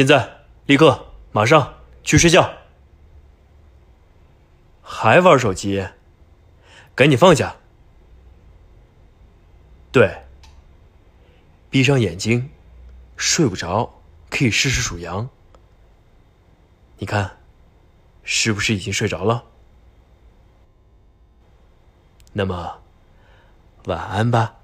现在，立刻，马上去睡觉。还玩手机？赶紧放下。对，闭上眼睛，睡不着可以试试数羊。你看，是不是已经睡着了？那么，晚安吧。